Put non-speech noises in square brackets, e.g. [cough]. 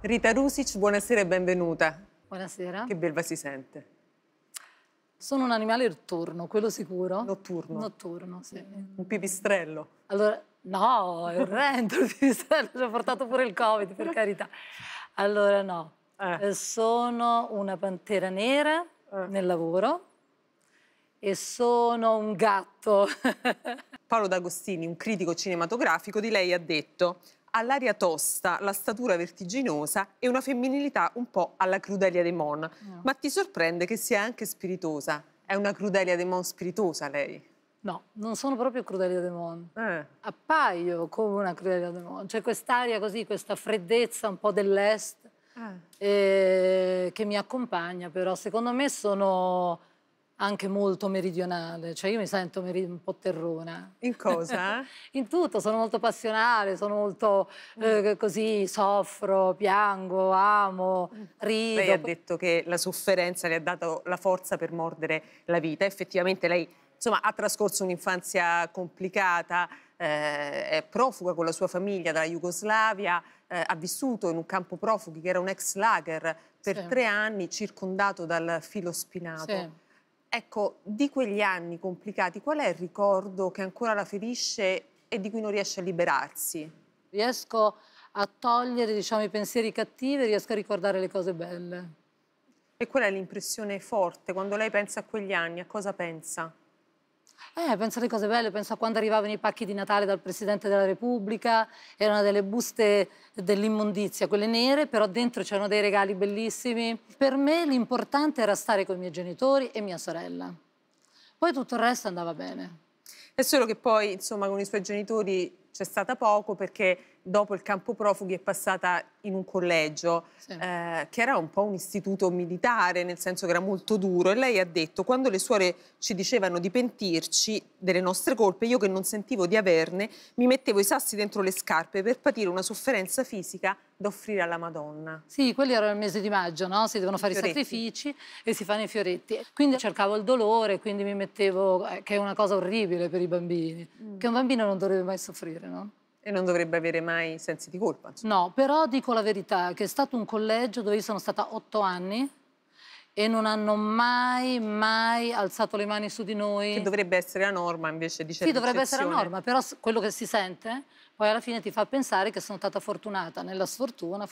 Rita Rusic, buonasera e benvenuta. Buonasera. Che belva si sente. Sono un animale notturno, quello sicuro. Notturno? Notturno, sì. Un pipistrello? Allora, no, è orrendo il pipistrello, ci ha portato pure il covid, per carità. Allora, no. Eh. eh. Sono una pantera nera eh. nel lavoro e sono un gatto. Paolo D'Agostini, un critico cinematografico, di lei ha detto all'aria tosta, la statura vertiginosa e una femminilità un po' alla Crudelia de Mon. No. Ma ti sorprende che sia anche spiritosa? È una Crudelia de Mon spiritosa lei? No, non sono proprio Crudelia de Mon. Eh. Appaio come una Crudelia de Mon. C'è cioè, quest'aria così, questa freddezza un po' dell'est eh. eh, che mi accompagna, però secondo me sono anche molto meridionale, cioè io mi sento un po' terrona. In cosa? [laughs] in tutto, sono molto passionale, sono molto mm. eh, così, soffro, piango, amo, mm. rido. Lei ha detto che la sofferenza le ha dato la forza per mordere la vita, effettivamente lei insomma, ha trascorso un'infanzia complicata, eh, è profuga con la sua famiglia dalla Jugoslavia, eh, ha vissuto in un campo profughi che era un ex lager per sì. tre anni circondato dal filo spinato. Sì Ecco, di quegli anni complicati, qual è il ricordo che ancora la ferisce e di cui non riesce a liberarsi? Riesco a togliere diciamo, i pensieri cattivi e riesco a ricordare le cose belle. E qual è l'impressione forte quando lei pensa a quegli anni? A cosa pensa? Eh, penso alle cose belle, penso a quando arrivavano i pacchi di Natale dal Presidente della Repubblica, erano delle buste dell'immondizia, quelle nere, però dentro c'erano dei regali bellissimi. Per me l'importante era stare con i miei genitori e mia sorella. Poi tutto il resto andava bene. È solo che poi, insomma, con i suoi genitori c'è stata poco perché dopo il campo profughi è passata in un collegio sì. eh, che era un po' un istituto militare, nel senso che era molto duro, e lei ha detto quando le suore ci dicevano di pentirci delle nostre colpe, io che non sentivo di averne, mi mettevo i sassi dentro le scarpe per patire una sofferenza fisica da offrire alla Madonna. Sì, quelli erano il mese di maggio, no? Si devono I fare fioretti. i sacrifici e si fanno i fioretti. Quindi cercavo il dolore, quindi mi mettevo, eh, che è una cosa orribile per i bambini, mm. che un bambino non dovrebbe mai soffrire, no? E non dovrebbe avere mai sensi di colpa. Insomma. No, però dico la verità, che è stato un collegio dove io sono stata otto anni e non hanno mai, mai alzato le mani su di noi. Che dovrebbe essere la norma invece di certe Sì, dovrebbe essere la norma, però quello che si sente poi alla fine ti fa pensare che sono stata fortunata, nella sfortuna